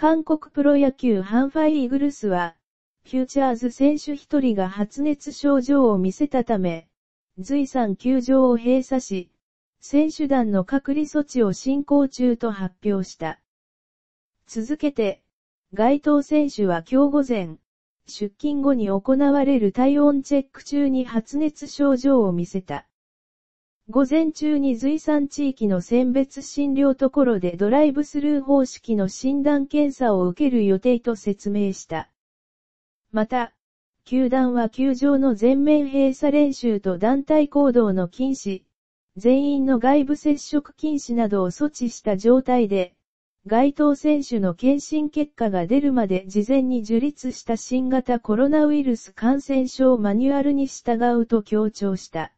韓国プロ野球ハンファイイーグルスは、フューチャーズ選手一人が発熱症状を見せたため、随産球場を閉鎖し、選手団の隔離措置を進行中と発表した。続けて、該当選手は今日午前、出勤後に行われる体温チェック中に発熱症状を見せた。午前中に随産地域の選別診療ところでドライブスルー方式の診断検査を受ける予定と説明した。また、球団は球場の全面閉鎖練習と団体行動の禁止、全員の外部接触禁止などを措置した状態で、該当選手の検診結果が出るまで事前に受立した新型コロナウイルス感染症マニュアルに従うと強調した。